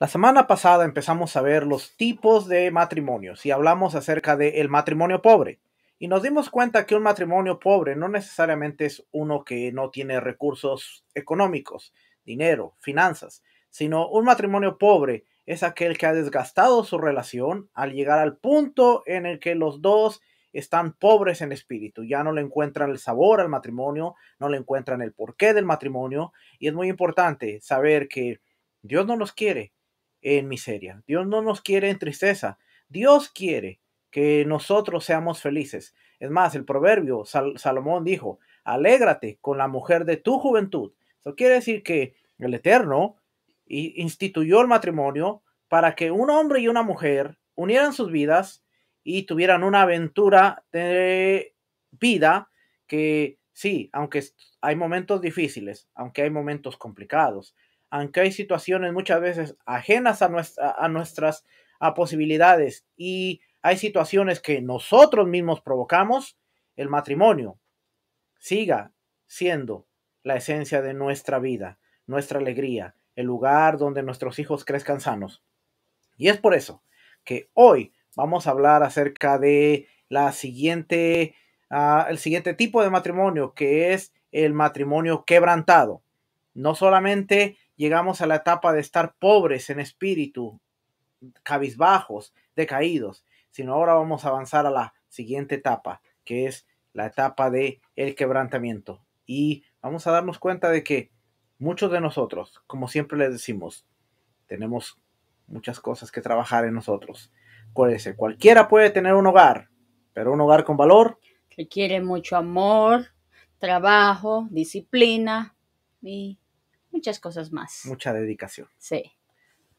La semana pasada empezamos a ver los tipos de matrimonios y hablamos acerca del matrimonio pobre. Y nos dimos cuenta que un matrimonio pobre no necesariamente es uno que no tiene recursos económicos, dinero, finanzas, sino un matrimonio pobre es aquel que ha desgastado su relación al llegar al punto en el que los dos están pobres en espíritu, ya no le encuentran el sabor al matrimonio, no le encuentran el porqué del matrimonio, y es muy importante saber que Dios no los quiere, en miseria. Dios no nos quiere en tristeza. Dios quiere que nosotros seamos felices. Es más, el proverbio Salomón dijo, alégrate con la mujer de tu juventud. Eso quiere decir que el Eterno instituyó el matrimonio para que un hombre y una mujer unieran sus vidas y tuvieran una aventura de vida que sí, aunque hay momentos difíciles, aunque hay momentos complicados, aunque hay situaciones muchas veces ajenas a, nuestra, a nuestras posibilidades y hay situaciones que nosotros mismos provocamos, el matrimonio siga siendo la esencia de nuestra vida, nuestra alegría, el lugar donde nuestros hijos crezcan sanos. Y es por eso que hoy vamos a hablar acerca de la siguiente, ah, el siguiente tipo de matrimonio, que es el matrimonio quebrantado. No solamente llegamos a la etapa de estar pobres en espíritu, cabizbajos, decaídos, sino ahora vamos a avanzar a la siguiente etapa, que es la etapa de el quebrantamiento. Y vamos a darnos cuenta de que muchos de nosotros, como siempre les decimos, tenemos muchas cosas que trabajar en nosotros. cualquiera puede tener un hogar, pero un hogar con valor. Requiere mucho amor, trabajo, disciplina y muchas cosas más. Mucha dedicación. Sí.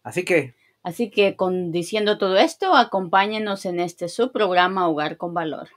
Así que. Así que con diciendo todo esto, acompáñenos en este su programa Hogar con Valor.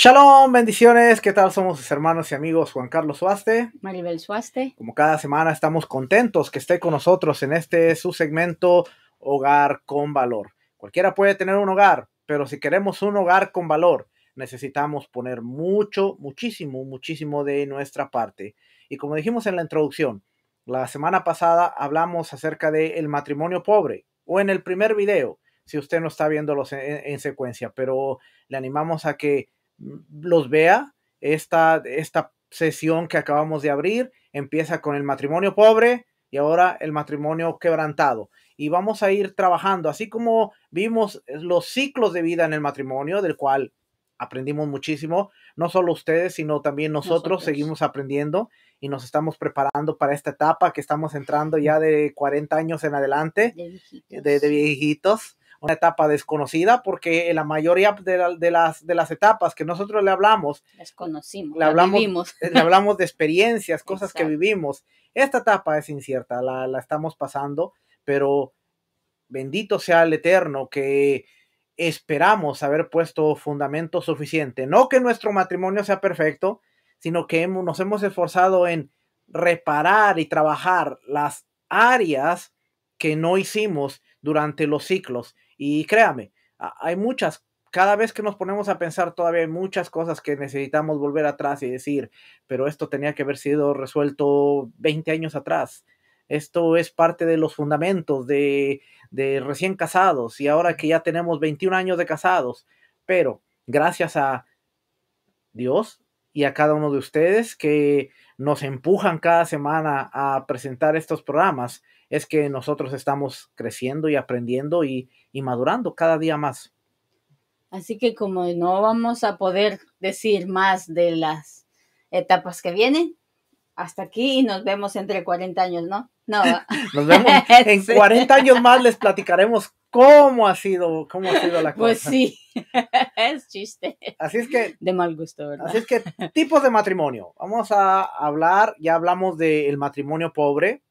Shalom, bendiciones, ¿qué tal? Somos hermanos y amigos Juan Carlos Suaste. Maribel Suaste. Como cada semana estamos contentos que esté con nosotros en este su segmento Hogar con Valor. Cualquiera puede tener un hogar, pero si queremos un hogar con valor, necesitamos poner mucho, muchísimo, muchísimo de nuestra parte. Y como dijimos en la introducción, la semana pasada hablamos acerca del el matrimonio pobre o en el primer video, si usted no está viéndolos en secuencia, pero le animamos a que los vea. Esta, esta sesión que acabamos de abrir empieza con el matrimonio pobre y ahora el matrimonio quebrantado. Y vamos a ir trabajando, así como vimos los ciclos de vida en el matrimonio, del cual aprendimos muchísimo, no solo ustedes, sino también nosotros, seguimos aprendiendo y nos estamos preparando para esta etapa que estamos entrando ya de 40 años en adelante, de viejitos una etapa desconocida, porque en la mayoría de, las, de las etapas que nosotros le hablamos, desconocimos, le hablamos, eh, hablamos de experiencias, cosas que vivimos. Esta etapa es incierta, la, la estamos pasando, pero bendito sea el Eterno que esperamos haber puesto fundamento suficiente. No que nuestro matrimonio sea perfecto, sino que nos hemos esforzado en reparar y trabajar las áreas que no hicimos durante los ciclos. Y créame, hay muchas, cada vez que nos ponemos a pensar todavía hay muchas cosas que necesitamos volver atrás y decir, pero esto tenía que haber sido resuelto 20 años atrás. Esto es parte de los fundamentos de, de recién casados y ahora que ya tenemos 21 años de casados, pero gracias a Dios y a cada uno de ustedes que nos empujan cada semana a presentar estos programas, es que nosotros estamos creciendo y aprendiendo y, y madurando cada día más. Así que como no vamos a poder decir más de las etapas que vienen, hasta aquí y nos vemos entre 40 años, ¿no? No. nos vemos en 40 años más les platicaremos cómo ha sido, cómo ha sido la pues cosa. Pues sí, es chiste. Así es que de mal gusto, ¿verdad? Así es que tipos de matrimonio. Vamos a hablar, ya hablamos del el matrimonio pobre,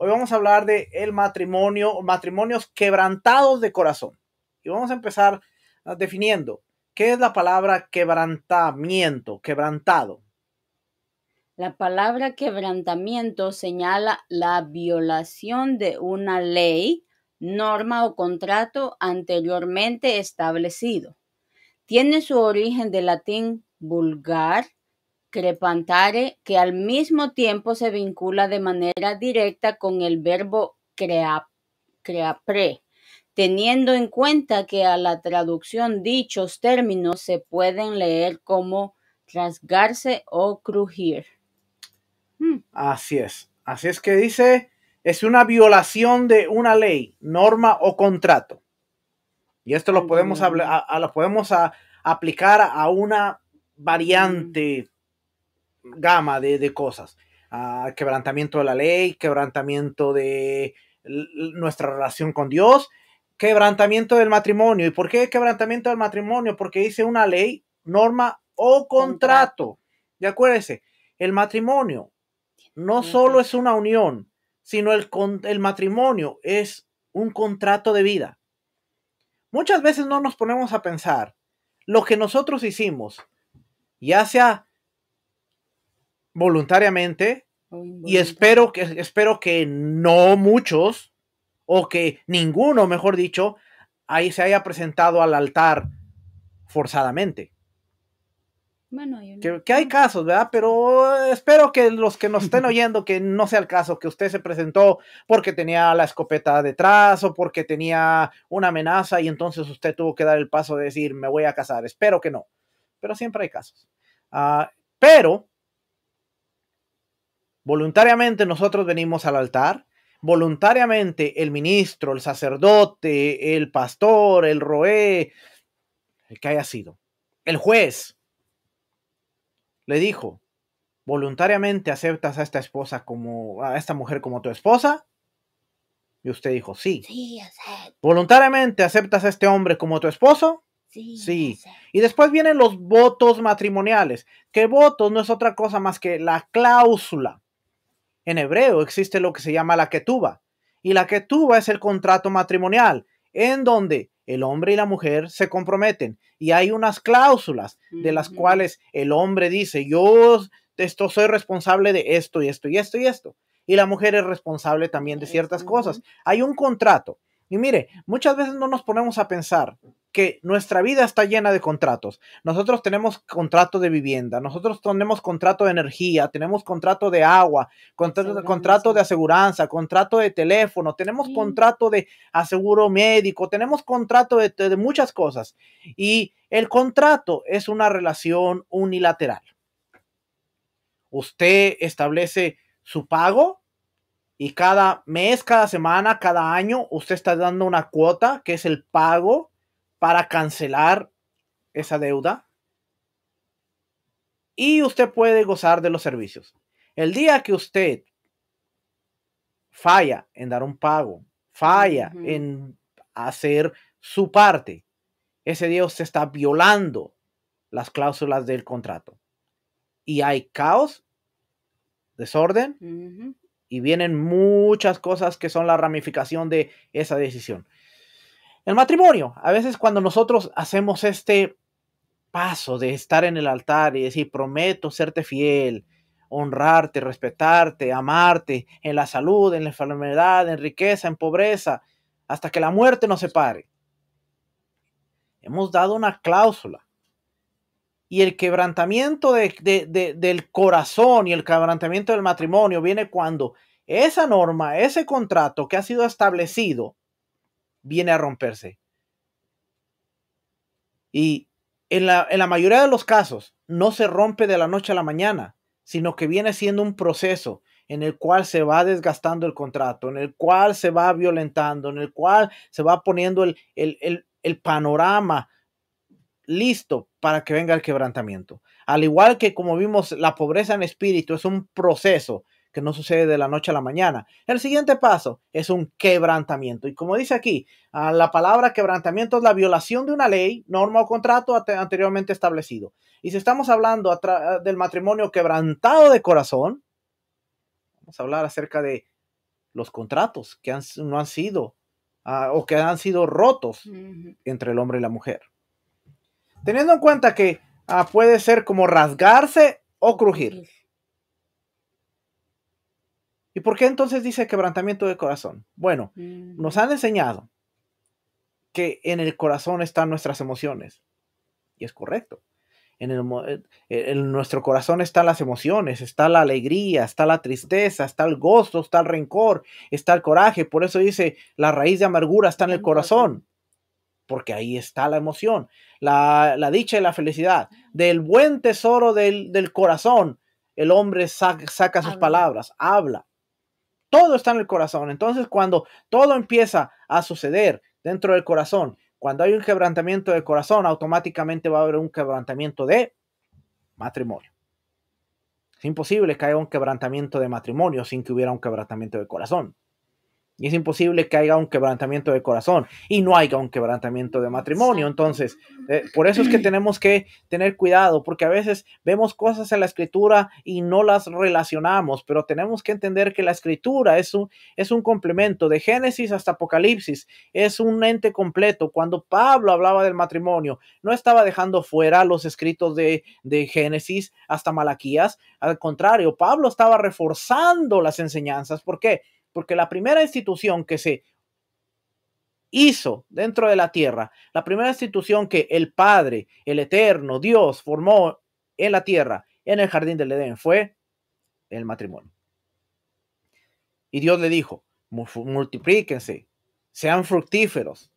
Hoy vamos a hablar de el matrimonio, matrimonios quebrantados de corazón. Y vamos a empezar ah, definiendo qué es la palabra quebrantamiento, quebrantado. La palabra quebrantamiento señala la violación de una ley, norma o contrato anteriormente establecido. Tiene su origen del latín vulgar, crepantare, que al mismo tiempo se vincula de manera directa con el verbo creapre, teniendo en cuenta que a la traducción dichos términos se pueden leer como rasgarse o crujir. Hmm. Así es. Así es que dice, es una violación de una ley, norma o contrato. Y esto lo podemos, mm. lo podemos aplicar a una variante mm gama de, cosas. Ah, quebrantamiento de la ley, quebrantamiento de nuestra relación con Dios, quebrantamiento del matrimonio. ¿Y por qué quebrantamiento del matrimonio? Porque dice una ley, norma o contrato. Y acuérdese, el matrimonio no solo es una unión, sino el, el matrimonio es un contrato de vida. Muchas veces no nos ponemos a pensar lo que nosotros hicimos, ya sea voluntariamente y espero que, espero que no muchos o que ninguno, mejor dicho, ahí se haya presentado al altar forzadamente. Bueno, que, hay casos, ¿verdad? Pero espero que los que nos estén oyendo, que no sea el caso, que usted se presentó porque tenía la escopeta detrás o porque tenía una amenaza y entonces usted tuvo que dar el paso de decir, me voy a casar. Espero que no. Pero siempre hay casos. Ah, pero Voluntariamente nosotros venimos al altar, voluntariamente el ministro, el sacerdote, el pastor, el roé, el que haya sido, el juez, le dijo, voluntariamente aceptas a esta esposa como, a esta mujer como tu esposa. Y usted dijo, sí. Sí, ¿Voluntariamente aceptas a este hombre como tu esposo? Sí. sí. Y después vienen los votos matrimoniales, que votos no es otra cosa más que la cláusula en hebreo existe lo que se llama la ketuba, y la ketuba es el contrato matrimonial, en donde el hombre y la mujer se comprometen y hay unas cláusulas de las cuales el hombre dice, yo esto, soy responsable de esto y esto y esto y esto, y la mujer es responsable también de ciertas cosas. Hay un contrato y mire, muchas veces no nos ponemos a pensar que nuestra vida está llena de contratos. Nosotros tenemos contrato de vivienda, nosotros tenemos contrato de energía, tenemos contrato de agua, contrato, de, contrato de aseguranza, contrato de teléfono, tenemos contrato de aseguro médico, tenemos contrato de muchas cosas. Y el contrato es una relación unilateral. Usted establece su pago y cada mes, cada semana, cada año, usted está dando una cuota que es el pago para cancelar esa deuda. Y usted puede gozar de los servicios. El día que usted falla en dar un pago, falla en hacer su parte, ese día usted está violando las cláusulas del contrato. Y hay caos, desorden y vienen muchas cosas que son la ramificación de esa decisión. El matrimonio, a veces cuando nosotros hacemos este paso de estar en el altar y decir, prometo serte fiel, honrarte, respetarte, amarte, en la salud, en la enfermedad, en riqueza, en pobreza, hasta que la muerte nos separe. Hemos dado una cláusula y el quebrantamiento del corazón y el quebrantamiento del matrimonio viene cuando esa norma, ese contrato que ha sido establecido, viene a romperse. Y en la, mayoría de los casos no se rompe de la noche a la mañana, sino que viene siendo un proceso en el cual se va desgastando el contrato, en el cual se va violentando, en el cual se va poniendo el, el, el, el panorama listo para que venga el quebrantamiento. Al igual que como vimos, la pobreza en espíritu es un proceso que no sucede de la noche a la mañana. El siguiente paso es un quebrantamiento. Y como dice aquí, ah, la palabra quebrantamiento es la violación de una ley, norma o contrato anteriormente establecido. Y si estamos hablando ah, del matrimonio quebrantado de corazón, vamos a hablar acerca de los contratos que no han sido ah, o que han sido rotos entre el hombre y la mujer. Teniendo en cuenta que ah, puede ser como rasgarse o crujir. ¿Y por qué entonces dice quebrantamiento de corazón? Bueno, mm. nos han enseñado que en el corazón están nuestras emociones. Y es correcto. Eh, en, nuestro corazón están las emociones, está la alegría, está la tristeza, está el gozo, está el rencor, está el coraje. Por eso dice, la raíz de amargura está en el corazón, porque ahí está la emoción la, dicha y la felicidad. Del buen tesoro del, corazón, el hombre saca, sus palabras, habla. Todo está en el corazón. Entonces, cuando todo empieza a suceder dentro del corazón, cuando hay un quebrantamiento del corazón, automáticamente va a haber un quebrantamiento de matrimonio. Es imposible que haya un quebrantamiento de matrimonio sin que hubiera un quebrantamiento de corazón. Y es imposible que haya un quebrantamiento de corazón y no haya un quebrantamiento de matrimonio. Entonces, eh, por eso es que tenemos que tener cuidado, porque a veces vemos cosas en la escritura y no las relacionamos, pero tenemos que entender que la escritura es un, es un complemento de Génesis hasta Apocalipsis, es un ente completo. Cuando Pablo hablaba del matrimonio, no estaba dejando fuera los escritos de, de Génesis hasta Malaquías, al contrario, Pablo estaba reforzando las enseñanzas. ¿Por qué? porque la primera institución que se hizo dentro de la tierra, la primera institución que el Padre, el Eterno, Dios formó en la tierra, en el jardín del Edén, fue el matrimonio. Y Dios le dijo, multiplíquense, sean fructíferos,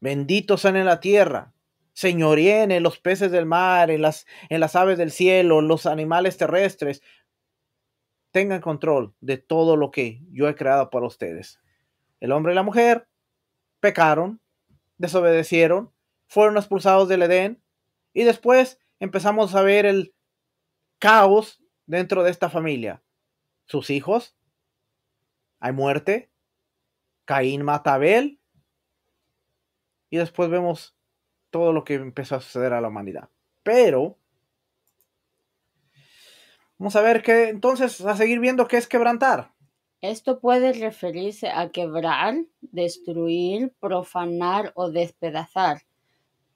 benditos sean en la tierra, señoríen en los peces del mar, en las, en las aves del cielo, los animales terrestres, tengan control de todo lo que yo he creado para ustedes. El hombre y la mujer pecaron, desobedecieron, fueron expulsados del Edén y después empezamos a ver el caos dentro de esta familia. Sus hijos, hay muerte, Caín mata a Abel y después vemos todo lo que empezó a suceder a la humanidad. Pero Vamos a ver qué, entonces, a seguir viendo qué es quebrantar. Esto puede referirse a quebrar, destruir, profanar o despedazar.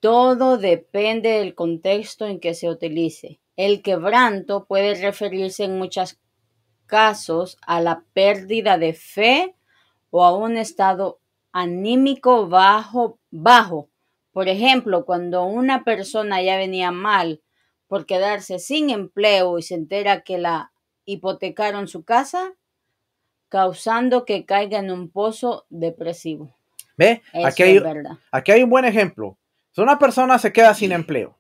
Todo depende del contexto en que se utilice. El quebranto puede referirse en muchos casos a la pérdida de fe o a un estado anímico bajo, bajo. Por ejemplo, cuando una persona ya venía mal, por quedarse sin empleo y se entera que la hipotecaron su casa, causando que caiga en un pozo depresivo. ¿Ve? aquí hay, un buen ejemplo. Si una persona se queda sin empleo,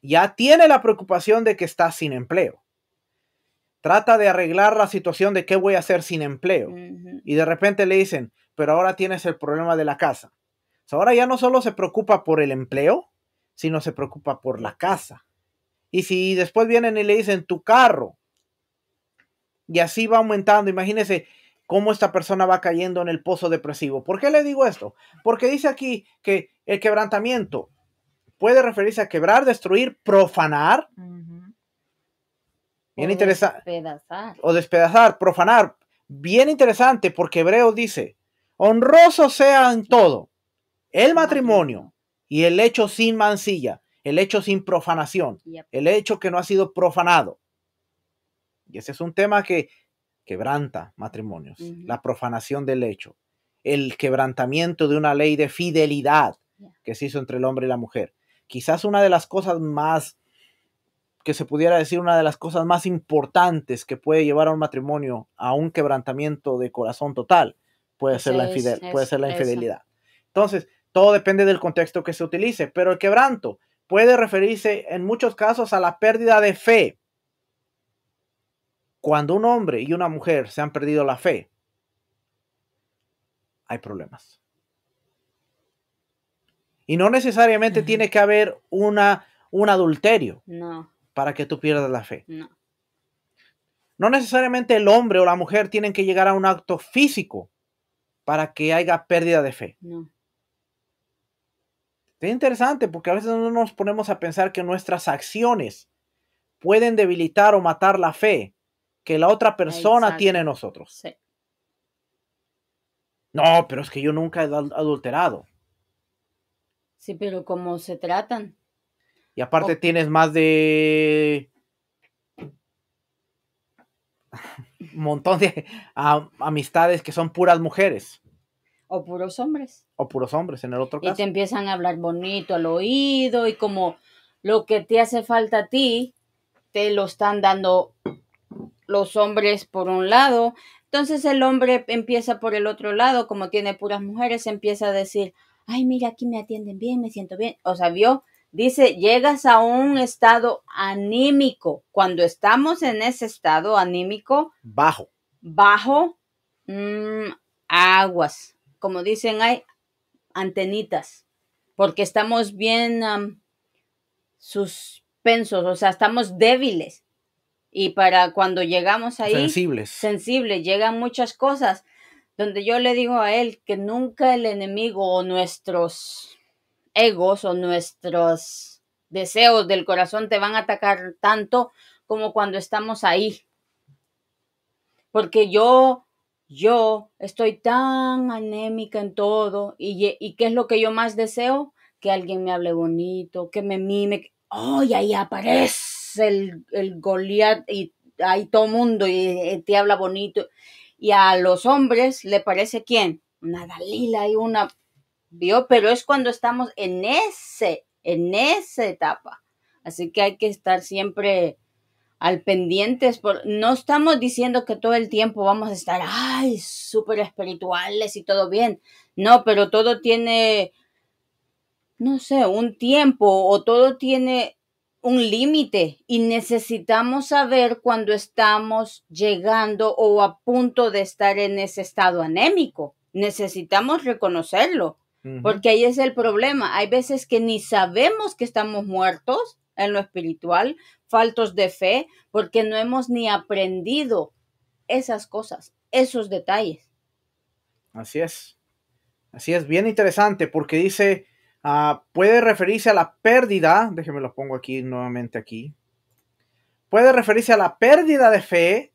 ya tiene la preocupación de que está sin empleo. Trata de arreglar la situación de qué voy a hacer sin empleo. Y de repente le dicen, pero ahora tienes el problema de la casa. ahora ya no solo se preocupa por el empleo, sino se preocupa por la casa. Y si después vienen y le dicen tu carro, y así va aumentando, imagínense cómo esta persona va cayendo en el pozo depresivo. ¿Por qué le digo esto? Porque dice aquí que el quebrantamiento puede referirse a quebrar, destruir, profanar. Bien interesante. Despedazar. O despedazar, profanar. Bien interesante porque Hebreo dice, honroso sea en todo el matrimonio y el hecho sin mancilla, el hecho sin profanación, el hecho que no ha sido profanado. Y ese es un tema que quebranta matrimonios, la profanación del hecho, el quebrantamiento de una ley de fidelidad que se hizo entre el hombre y la mujer. Quizás una de las cosas más, que se pudiera decir, una de las cosas más importantes que puede llevar a un matrimonio a un quebrantamiento de corazón total puede, pues ser, la puede ser la infidelidad. Entonces, todo depende del contexto que se utilice, pero el quebranto puede referirse en muchos casos a la pérdida de fe. Cuando un hombre y una mujer se han perdido la fe, hay problemas. Y no necesariamente tiene que haber una, un adulterio para que tú pierdas la fe. No. no necesariamente el hombre o la mujer tienen que llegar a un acto físico para que haya pérdida de fe. No. Es interesante porque a veces no nos ponemos a pensar que nuestras acciones pueden debilitar o matar la fe que la otra persona tiene en nosotros. Sí. No, pero es que yo nunca he adulterado. Sí, pero ¿cómo se tratan? Y aparte tienes más de... Un montón de amistades que son puras mujeres. O puros hombres. O puros hombres, en el otro caso. Y te empiezan a hablar bonito al oído y como lo que te hace falta a ti, te lo están dando los hombres por un lado. Entonces el hombre empieza por el otro lado, como tiene puras mujeres, empieza a decir, ay, mira, aquí me atienden bien, me siento bien. O sea, vio, dice, llegas a un estado anímico. Cuando estamos en ese estado anímico. Bajo. Bajo. Mmm, aguas como dicen, hay antenitas, porque estamos bien suspensos, o sea, estamos débiles. Y para cuando llegamos ahí... Sensibles. Sensibles, llegan muchas cosas. Donde yo le digo a él que nunca el enemigo o nuestros egos o nuestros deseos del corazón te van a atacar tanto como cuando estamos ahí. Porque yo yo estoy tan anémica en todo y, y, qué es lo que yo más deseo, que alguien me hable bonito, que me mime, ¡Ay, ahí aparece el, el Goliat y ahí todo mundo y, eh, te habla bonito. Y a los hombres le parece quién? Una Dalila y una, vio, pero es cuando estamos en ese, en esa etapa. Así que hay que estar siempre al pendientes. Por, no estamos diciendo que todo el tiempo vamos a estar, ay, súper espirituales y todo bien. No, pero todo tiene, no sé, un tiempo o todo tiene un límite y necesitamos saber cuando estamos llegando o a punto de estar en ese estado anémico. Necesitamos reconocerlo, porque ahí es el problema. Hay veces que ni sabemos que estamos muertos en lo espiritual, faltos de fe, porque no hemos ni aprendido esas cosas, esos detalles. Así es. Así es, bien interesante, porque dice, ah, puede referirse a la pérdida, déjeme lo pongo aquí nuevamente aquí, puede referirse a la pérdida de fe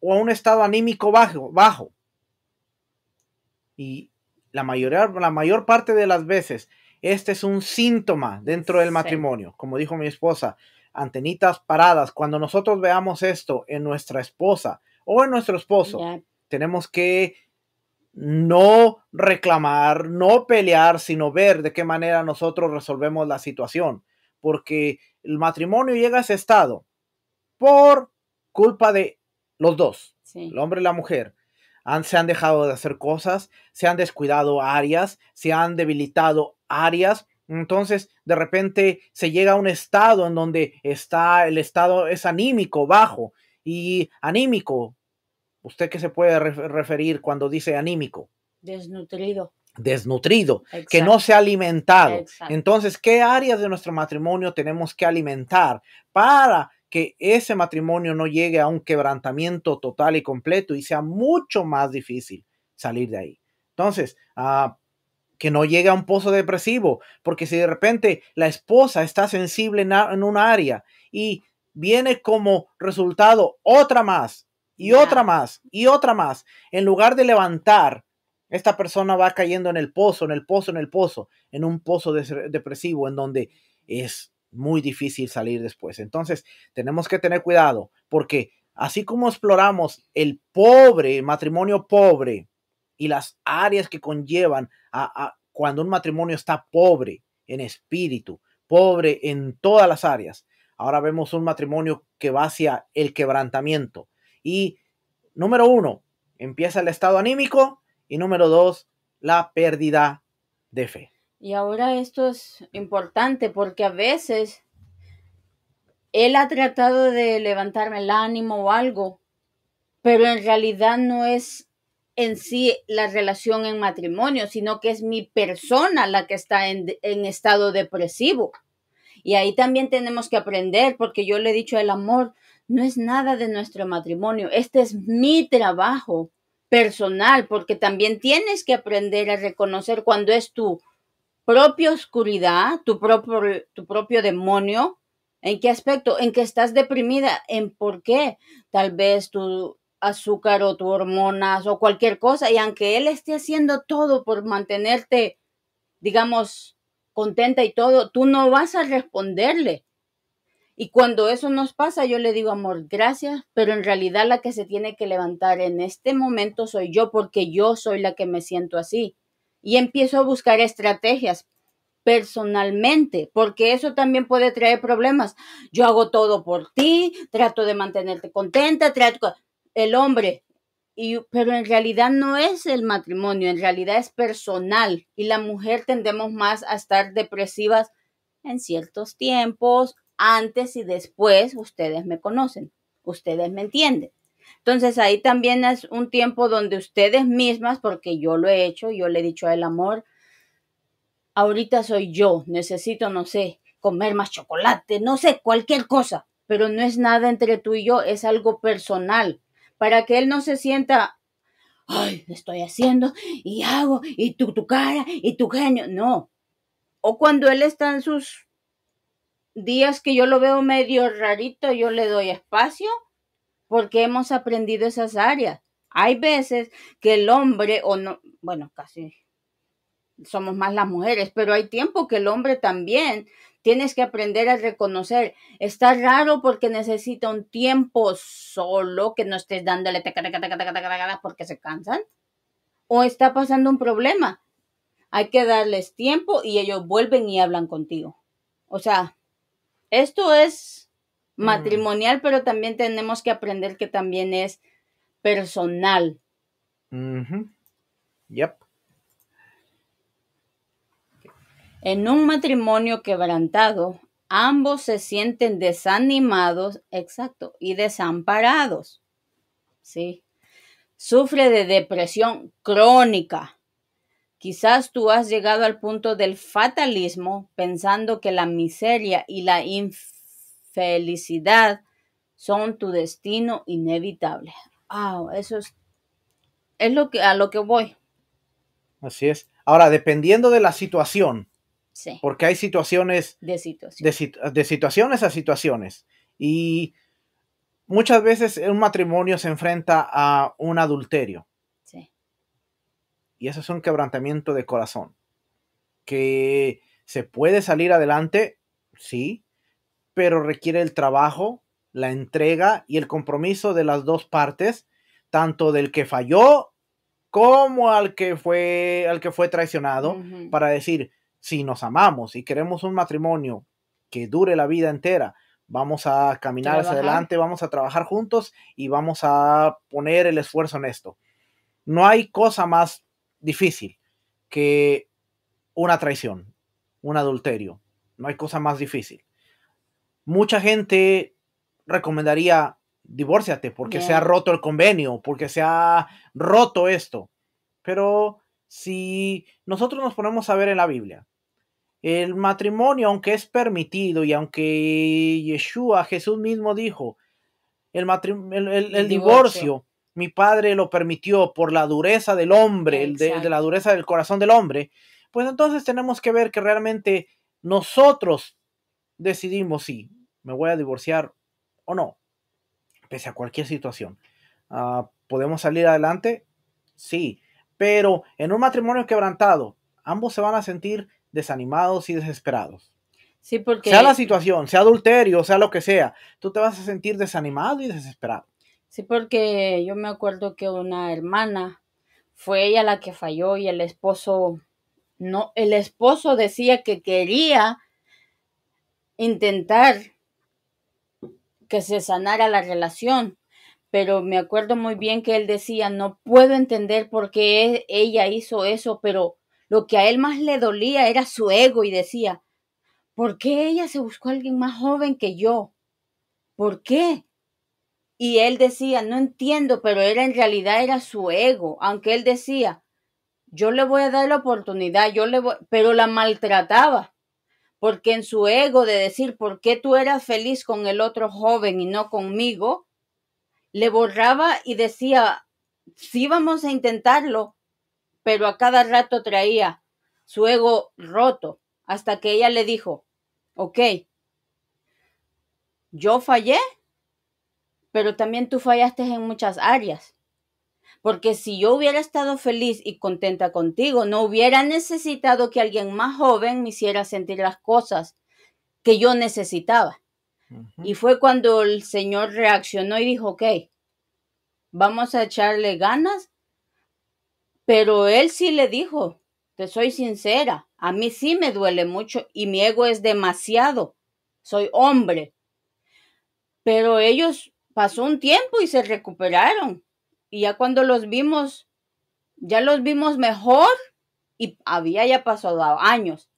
o a un estado anímico bajo. bajo. Y la, mayoría, la mayor parte de las veces este es un síntoma dentro del matrimonio, como dijo mi esposa, antenitas paradas. Cuando nosotros veamos esto en nuestra esposa o en nuestro esposo, tenemos que no reclamar, no pelear, sino ver de qué manera nosotros resolvemos la situación. Porque el matrimonio llega a ese estado por culpa de los dos, el hombre y la mujer se han dejado de hacer cosas, se han descuidado áreas, se han debilitado áreas. Entonces, de repente se llega a un estado en donde está el estado es anímico, bajo y anímico. ¿Usted qué se puede referir cuando dice anímico? Desnutrido. Desnutrido, que no se ha alimentado. Entonces, ¿qué áreas de nuestro matrimonio tenemos que alimentar para que ese matrimonio no llegue a un quebrantamiento total y completo y sea mucho más difícil salir de ahí. Entonces, ah, que no llegue a un pozo depresivo, porque si de repente la esposa está sensible en, en un área y viene como resultado otra más y otra más y otra más, en lugar de levantar, esta persona va cayendo en el pozo, en el pozo, en el pozo, en un pozo depresivo en donde es muy difícil salir después. Entonces, tenemos que tener cuidado porque así como exploramos el pobre, matrimonio pobre y las áreas que conllevan a, a cuando un matrimonio está pobre en espíritu, pobre en todas las áreas, ahora vemos un matrimonio que va hacia el quebrantamiento. Y número uno, empieza el estado anímico y número dos, la pérdida de fe. Y ahora esto es importante porque a veces él ha tratado de levantarme el ánimo o algo, pero en realidad no es en sí la relación en matrimonio, sino que es mi persona la que está en, estado depresivo. Y ahí también tenemos que aprender, porque yo le he dicho, el amor no es nada de nuestro matrimonio, este es mi trabajo personal, porque también tienes que aprender a reconocer cuando es tu propia oscuridad, tu propio, tu propio demonio. ¿En qué aspecto? En que estás deprimida. ¿En por qué? Tal vez tu azúcar o tu hormonas o cualquier cosa. Y aunque él esté haciendo todo por mantenerte, digamos, contenta y todo, tú no vas a responderle. Y cuando eso nos pasa, yo le digo, amor, gracias, pero en realidad la que se tiene que levantar en este momento soy yo porque yo soy la que me siento así y empiezo a buscar estrategias personalmente, porque eso también puede traer problemas. Yo hago todo por ti, trato de mantenerte contenta, trato el hombre, y, pero en realidad no es el matrimonio, en realidad es personal y la mujer tendemos más a estar depresivas en ciertos tiempos, antes y después, ustedes me conocen, ustedes me entienden. Entonces ahí también es un tiempo donde ustedes mismas, porque yo lo he hecho, yo le he dicho al amor, ahorita soy yo, necesito, no sé, comer más chocolate, no sé, cualquier cosa, pero no es nada entre tú y yo, es algo personal, para que él no se sienta, ay, estoy haciendo y hago, y tu, tu cara, y tu genio, no. O cuando él está en sus días que yo lo veo medio rarito, yo le doy espacio porque hemos aprendido esas áreas. Hay veces que el hombre, o no, bueno, casi somos más las mujeres, pero hay tiempo que el hombre también tienes que aprender a reconocer. Está raro porque necesita un tiempo solo que no estés dándole porque se cansan. O está pasando un problema. Hay que darles tiempo y ellos vuelven y hablan contigo. O sea, esto es Mm. matrimonial, pero también tenemos que aprender que también es personal. Yep. En un matrimonio quebrantado, ambos se sienten desanimados, exacto, y desamparados. Sí. Sufre de depresión crónica. Quizás tú has llegado al punto del fatalismo pensando que la miseria y la infidelidad felicidad son tu destino inevitable. Ah, eso es, es lo que, a lo que voy. Así es. Ahora, dependiendo de la situación, porque hay situaciones de, situaciones de situaciones a situaciones. Y muchas veces un matrimonio se enfrenta a un adulterio. Sí. Y eso es un quebrantamiento de corazón. Que se puede salir adelante, sí, pero requiere el trabajo, la entrega y el compromiso de las dos partes, tanto del que falló como al que fue, al que fue traicionado, para decir, si nos amamos y queremos un matrimonio que dure la vida entera, vamos a caminar hacia adelante, vamos a trabajar juntos y vamos a poner el esfuerzo en esto. No hay cosa más difícil que una traición, un adulterio. No hay cosa más difícil mucha gente recomendaría divórciate porque se ha roto el convenio, porque se ha roto esto. Pero si nosotros nos ponemos a ver en la Biblia, el matrimonio, aunque es permitido y aunque Yeshua, Jesús mismo dijo, el, el, divorcio. mi padre lo permitió por la dureza del hombre, de, de la dureza del corazón del hombre, pues entonces tenemos que ver que realmente nosotros decidimos, sí, me voy a divorciar o no, pese a cualquier situación. Ah, ¿Podemos salir adelante? Sí, pero en un matrimonio quebrantado, ambos se van a sentir desanimados y desesperados. Sí, porque... Sea la situación, sea adulterio, sea lo que sea, tú te vas a sentir desanimado y desesperado. Sí, porque yo me acuerdo que una hermana fue ella la que falló y el esposo no, el esposo decía que quería intentar que se sanara la relación. Pero me acuerdo muy bien que él decía, no puedo entender por qué ella hizo eso, pero lo que a él más le dolía era su ego y decía, ¿por qué ella se buscó a alguien más joven que yo? ¿Por qué? Y él decía, no entiendo, pero en realidad era su ego, aunque él decía, yo le voy a dar la oportunidad, yo le voy, pero la maltrataba porque en su ego de decir por qué tú eras feliz con el otro joven y no conmigo, le borraba y decía, sí vamos a intentarlo, pero a cada rato traía su ego roto, hasta que ella le dijo, ok, yo fallé, pero también tú fallaste en muchas áreas. Porque si yo hubiera estado feliz y contenta contigo, no hubiera necesitado que alguien más joven me hiciera sentir las cosas que yo necesitaba. Y fue cuando el Señor reaccionó y dijo, ok, vamos a echarle ganas. Pero él sí le dijo, te soy sincera, a mí sí me duele mucho y mi ego es demasiado. Soy hombre. Pero ellos pasó un tiempo y se recuperaron. Y ya cuando los vimos, ya los vimos mejor y había ya pasado años.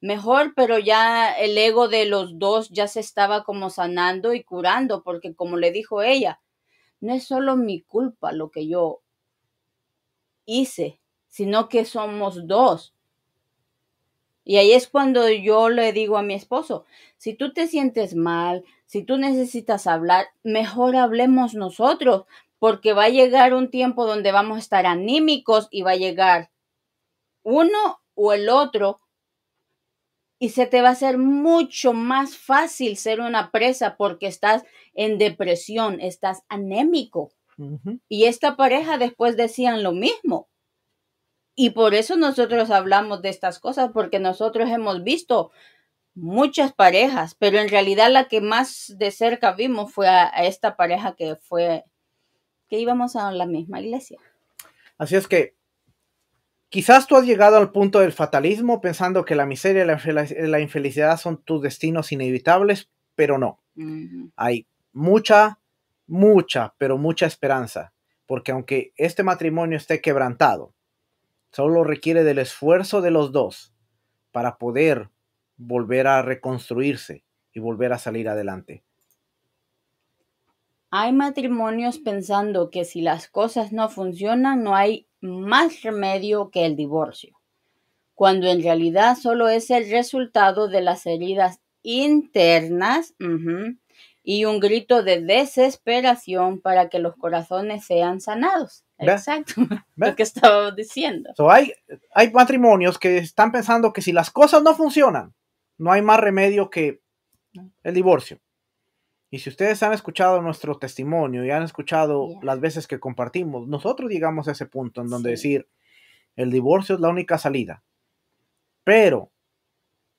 Mejor, pero ya el ego de los dos ya se estaba como sanando y curando, porque como le dijo ella, no es solo mi culpa lo que yo hice, sino que somos dos. Y ahí es cuando yo le digo a mi esposo, si tú te sientes mal, si tú necesitas hablar, mejor hablemos nosotros, porque va a llegar un tiempo donde vamos a estar anímicos y va a llegar uno o el otro y se te va a hacer mucho más fácil ser una presa porque estás en depresión, estás anémico. Y esta pareja después decían lo mismo. Y por eso nosotros hablamos de estas cosas, porque nosotros hemos visto muchas parejas, pero en realidad la que más de cerca vimos fue a esta pareja que fue que íbamos a la misma iglesia. Así es que quizás tú has llegado al punto del fatalismo pensando que la miseria y la, infelicidad son tus destinos inevitables, pero no. Hay mucha, mucha, pero mucha esperanza, porque aunque este matrimonio esté quebrantado, solo requiere del esfuerzo de los dos para poder volver a reconstruirse y volver a salir adelante. Hay matrimonios pensando que si las cosas no funcionan no hay más remedio que el divorcio, cuando en realidad solo es el resultado de las heridas internas y un grito de desesperación para que los corazones sean sanados. Exacto, lo que estaba diciendo. hay, hay matrimonios que están pensando que si las cosas no funcionan, no hay más remedio que el divorcio. Y si ustedes han escuchado nuestro testimonio y han escuchado las veces que compartimos, nosotros llegamos a ese punto en donde decir, el divorcio es la única salida. Pero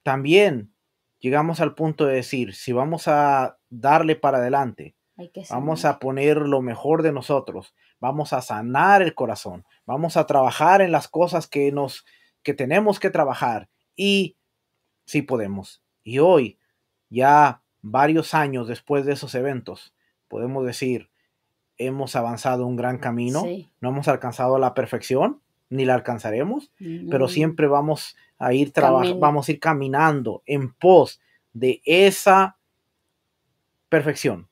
también llegamos al punto de decir, si vamos a darle para adelante, vamos a poner lo mejor de nosotros, vamos a sanar el corazón, vamos a trabajar en las cosas que nos que tenemos que trabajar y si podemos. Y hoy ya varios años después de esos eventos, podemos decir, hemos avanzado un gran camino, no hemos alcanzado la perfección, ni la alcanzaremos, pero siempre vamos a ir trabajando, vamos a ir caminando en pos de esa perfección.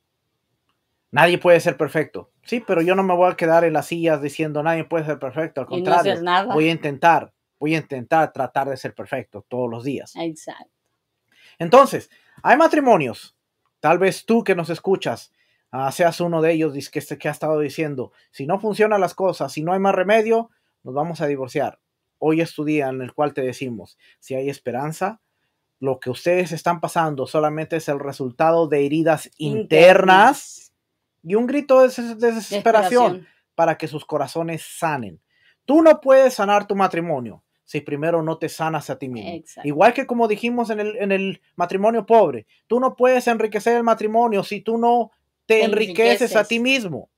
Nadie puede ser perfecto. Sí, pero yo no me voy a quedar en las sillas diciendo nadie puede ser perfecto. Al contrario, voy a intentar, voy a intentar tratar de ser perfecto todos los días. Exacto. Entonces, hay matrimonios. Tal vez tú que nos escuchas ah, seas uno de ellos que, este que ha estado diciendo, si no funcionan las cosas, si no hay más remedio, nos vamos a divorciar. Hoy es tu día en el cual te decimos, si hay esperanza, lo que ustedes están pasando solamente es el resultado de heridas internas, y un grito de, desesperación para que sus corazones sanen. Tú no puedes sanar tu matrimonio, si primero no te sanas a ti mismo. Igual que como dijimos en el, en el, matrimonio pobre, tú no puedes enriquecer el matrimonio si tú no te enriqueces. a ti mismo.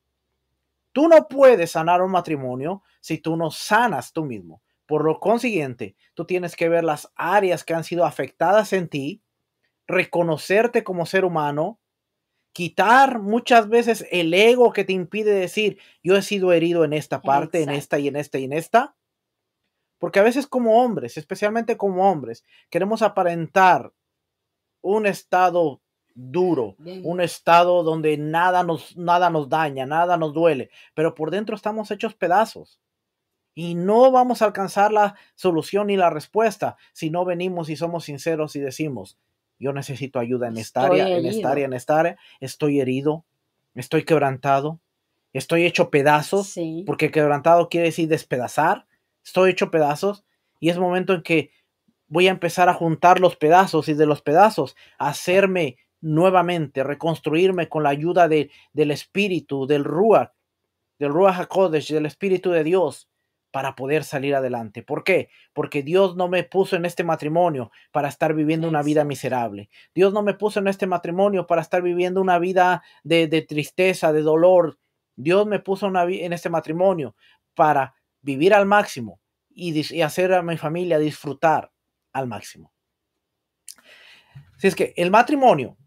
Tú no puedes sanar un matrimonio si tú no sanas tú mismo. Por lo consiguiente, tú tienes que ver las áreas que han sido afectadas en ti, reconocerte como ser humano, quitar muchas veces el ego que te impide decir, yo he sido herido en esta parte, en esta y en esta y en esta, porque a veces como hombres, especialmente como hombres, queremos aparentar un estado duro, un estado donde nada nos, nada nos daña, nada nos duele, pero por dentro estamos hechos pedazos. Y no vamos a alcanzar la solución ni la respuesta si no venimos y somos sinceros y decimos, yo necesito ayuda en esta área, en esta área, en esta área, estoy herido, estoy quebrantado, estoy hecho pedazos, porque quebrantado quiere decir despedazar, estoy hecho pedazos y es momento en que voy a empezar a juntar los pedazos y de los pedazos hacerme nuevamente, reconstruirme con la ayuda de, del Espíritu, del Ruach, del Ruach HaKodesh, del Espíritu de Dios, para poder salir adelante. ¿Por qué? Porque Dios no me puso en este matrimonio para estar viviendo una vida miserable. Dios no me puso en este matrimonio para estar viviendo una vida de, tristeza, de dolor. Dios me puso una, en este matrimonio para vivir al máximo y, hacer a mi familia disfrutar al máximo. Si es que el matrimonio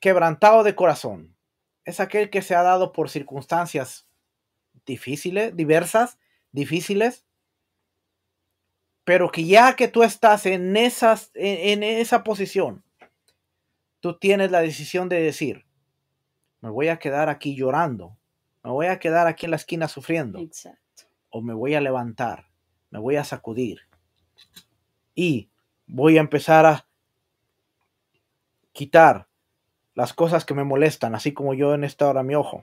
quebrantado de corazón es aquel que se ha dado por circunstancias difíciles, diversas, difíciles, pero que ya que tú estás en, esas, en, esa posición, tú tienes la decisión de decir, me voy a quedar aquí llorando, me voy a quedar aquí en la esquina sufriendo. Exacto o me voy a levantar, me voy a sacudir y voy a empezar a quitar las cosas que me molestan, así como yo en esta hora mi ojo.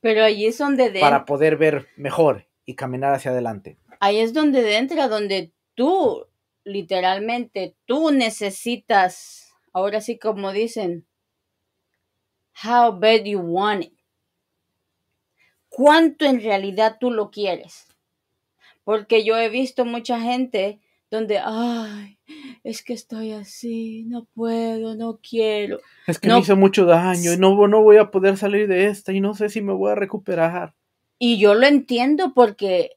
Pero ahí es donde... Para poder ver mejor y caminar hacia adelante. Ahí es donde entra, donde tú, literalmente, tú necesitas, ahora sí como dicen, how bad you want it cuánto en realidad tú lo quieres. Porque yo he visto mucha gente donde, ay, es que estoy así, no puedo, no quiero. Es que me hizo mucho daño y no, no voy a poder salir de esta y no sé si me voy a recuperar. Y yo lo entiendo porque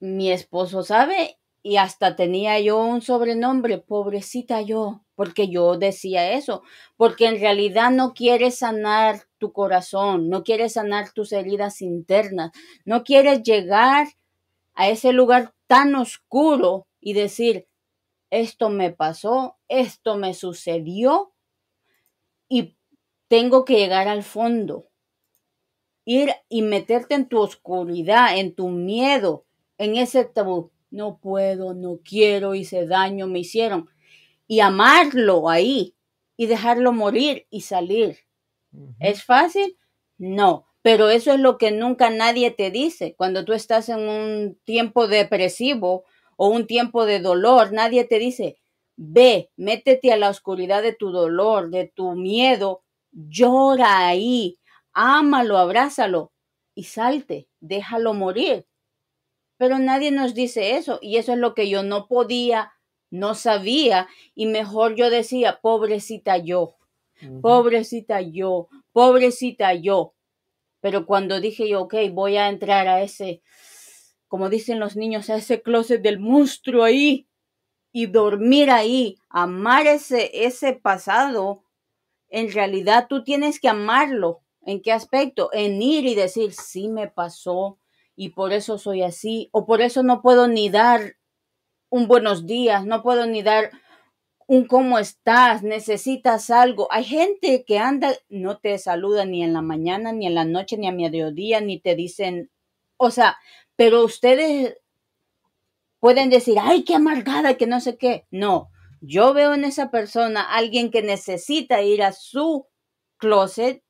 mi esposo sabe y hasta tenía yo un sobrenombre, pobrecita yo porque yo decía eso, porque en realidad no quieres sanar tu corazón, no quieres sanar tus heridas internas, no quieres llegar a ese lugar tan oscuro y decir, esto me pasó, esto me sucedió y tengo que llegar al fondo. Ir y meterte en tu oscuridad, en tu miedo, en ese tabú. No puedo, no quiero, hice daño, me hicieron y amarlo ahí y dejarlo morir y salir. ¿Es fácil? No, pero eso es lo que nunca nadie te dice. Cuando tú estás en un tiempo depresivo o un tiempo de dolor, nadie te dice, ve, métete a la oscuridad de tu dolor, de tu miedo, llora ahí, ámalo, abrázalo y salte, déjalo morir. Pero nadie nos dice eso y eso es lo que yo no podía no sabía y mejor yo decía, pobrecita yo, pobrecita yo, pobrecita yo. Pero cuando dije yo, ok, voy a entrar a ese, como dicen los niños, a ese closet del monstruo ahí y dormir ahí, amar ese, ese pasado, en realidad tú tienes que amarlo. ¿En qué aspecto? En ir y decir, sí me pasó y por eso soy así, o por eso no puedo ni dar un buenos días, no puedo ni dar un cómo estás, necesitas algo. Hay gente que anda, no te saluda ni en la mañana, ni en la noche, ni a mediodía, ni te dicen, o sea, pero ustedes pueden decir, ay, qué amargada, que no sé qué. No, yo veo en esa persona alguien que necesita ir a su closet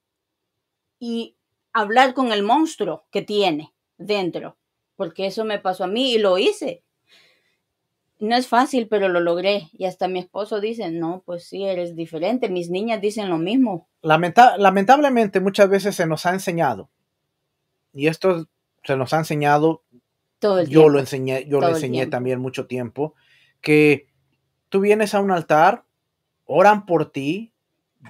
y hablar con el monstruo que tiene dentro, porque eso me pasó a mí y lo hice no es fácil, pero lo logré. Y hasta mi esposo dice, no, pues sí, eres diferente. Mis niñas dicen lo mismo. lamentablemente muchas veces se nos ha enseñado, y esto se nos ha enseñado, Todo el yo lo enseñé, yo lo enseñé también mucho tiempo, que tú vienes a un altar, oran por ti,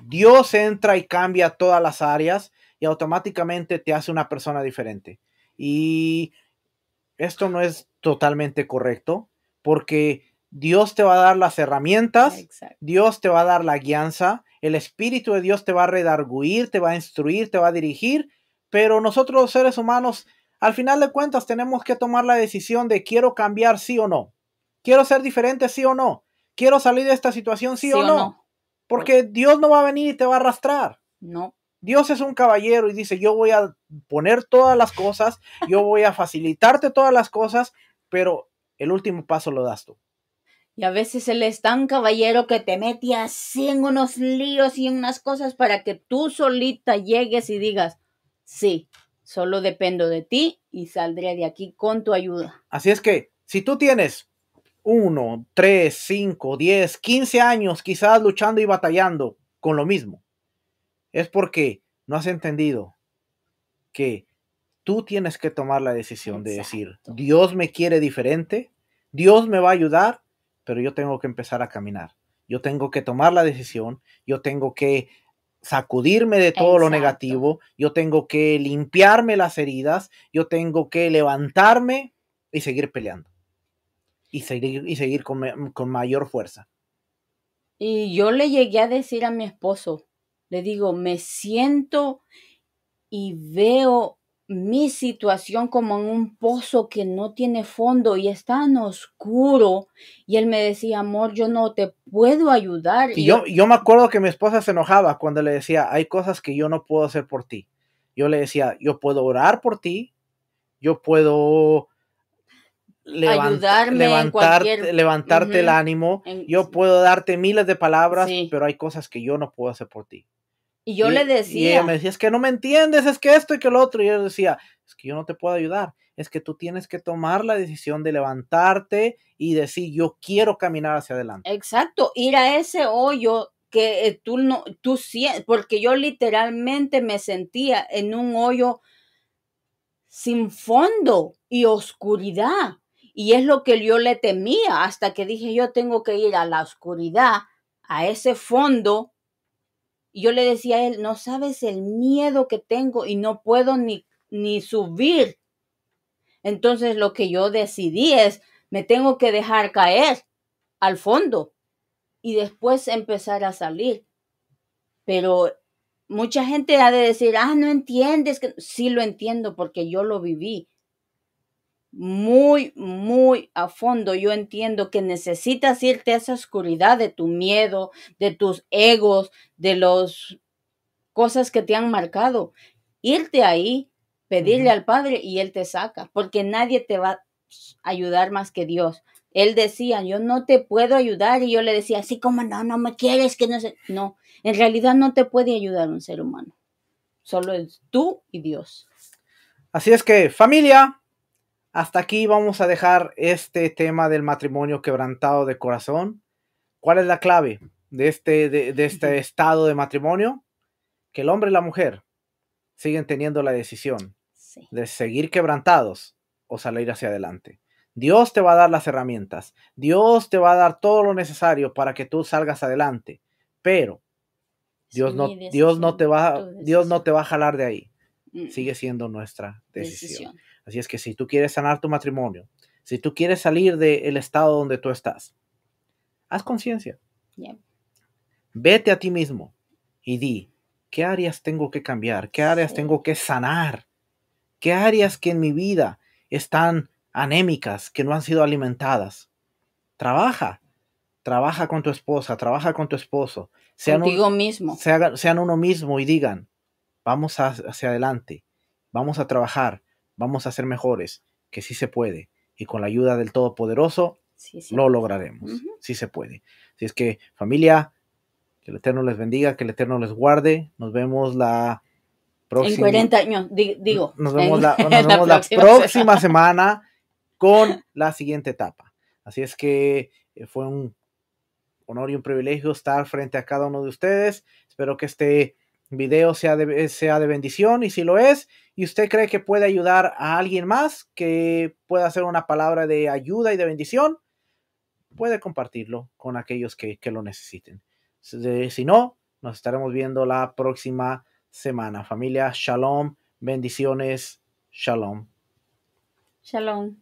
Dios entra y cambia todas las áreas y automáticamente te hace una persona diferente. Y esto no es totalmente correcto porque Dios te va a dar las herramientas, Dios te va a dar la guianza, el Espíritu de Dios te va a redarguir, te va a instruir, te va a dirigir, pero nosotros los seres humanos, al final de cuentas, tenemos que tomar la decisión de quiero cambiar sí o no, quiero ser diferente sí o no, quiero salir de esta situación sí, o, no? no, porque Dios no va a venir y te va a arrastrar. No. Dios es un caballero y dice, yo voy a poner todas las cosas, yo voy a facilitarte todas las cosas, pero el último paso lo das tú. Y a veces él es tan caballero que te mete así en unos líos y en unas cosas para que tú solita llegues y digas, sí, solo dependo de ti y saldré de aquí con tu ayuda. Así es que, si tú tienes uno, tres, cinco, diez, quince años quizás luchando y batallando con lo mismo, es porque no has entendido que tú tienes que tomar la decisión de decir, Dios me quiere diferente, Dios me va a ayudar, pero yo tengo que empezar a caminar. Yo tengo que tomar la decisión, yo tengo que sacudirme de todo lo negativo, yo tengo que limpiarme las heridas, yo tengo que levantarme y seguir peleando. Y seguir, y seguir con, con mayor fuerza. Y yo le llegué a decir a mi esposo, le digo, me siento y veo mi situación como en un pozo que no tiene fondo y está tan oscuro. Y él me decía, amor, yo no te puedo ayudar. Y, yo, me acuerdo que mi esposa se enojaba cuando le decía, hay cosas que yo no puedo hacer por ti. Yo le decía, yo puedo orar por ti, yo puedo levantarte, levantarte el ánimo, yo puedo darte miles de palabras, pero hay cosas que yo no puedo hacer por ti. Y yo le decía. Y ella me decía, es que no me entiendes, es que esto y que lo otro. Y yo decía, es que yo no te puedo ayudar. Es que tú tienes que tomar la decisión de levantarte y decir, yo quiero caminar hacia adelante. Exacto, ir a ese hoyo que eh, tú no, tú sientes, porque yo literalmente me sentía en un hoyo sin fondo y oscuridad. Y es lo que yo le temía hasta que dije, yo tengo que ir a la oscuridad, a ese fondo y yo le decía a él, no sabes el miedo que tengo y no puedo ni, ni subir. Entonces lo que yo decidí es, me tengo que dejar caer al fondo y después empezar a salir. Pero mucha gente ha de decir, ah, no entiendes, que sí lo entiendo porque yo lo viví muy, muy a fondo. Yo entiendo que necesitas irte a esa oscuridad de tu miedo, de tus egos, de las cosas que te han marcado. Irte ahí, pedirle al Padre y Él te saca, porque nadie te va a ayudar más que Dios. Él decía, yo no te puedo ayudar y yo le decía, así como no, no me quieres, que no sé. No, en realidad no te puede ayudar un ser humano. Solo es tú y Dios. Así es que, familia, hasta aquí vamos a dejar este tema del matrimonio quebrantado de corazón. ¿Cuál es la clave de este, de, este estado de matrimonio? Que el hombre y la mujer siguen teniendo la decisión de seguir quebrantados o salir hacia adelante. Dios te va a dar las herramientas, Dios te va a dar todo lo necesario para que tú salgas adelante, pero Dios no, Dios no, te va, Dios no te va a jalar de ahí. Mm. Sigue siendo nuestra decisión. Así es que si tú quieres sanar tu matrimonio, si tú quieres salir del estado donde tú estás, haz conciencia. Vete a ti mismo y di, ¿qué áreas tengo que cambiar? ¿Qué áreas tengo que sanar? ¿Qué áreas que en mi vida están anémicas, que no han sido alimentadas? Trabaja, trabaja con tu esposa, trabaja con tu esposo. Sean Contigo mismo. Sean, uno mismo y digan, vamos hacia adelante, vamos a trabajar, vamos a ser mejores, que sí se puede. Y con la ayuda del Todopoderoso lo lograremos, sí se puede. Así es que familia, que el Eterno les bendiga, que el Eterno les guarde. Nos vemos la próxima. En 40 años, digo. Nos vemos, la, próxima, semana con la siguiente etapa. Así es que eh, fue un honor y un privilegio estar frente a cada uno de ustedes. Espero que este video sea sea de bendición y si lo es, y usted cree que puede ayudar a alguien más, que pueda hacer una palabra de ayuda y de bendición, puede compartirlo con aquellos que, lo necesiten. Si no, nos estaremos viendo la próxima semana. Familia, shalom, bendiciones, shalom. Shalom.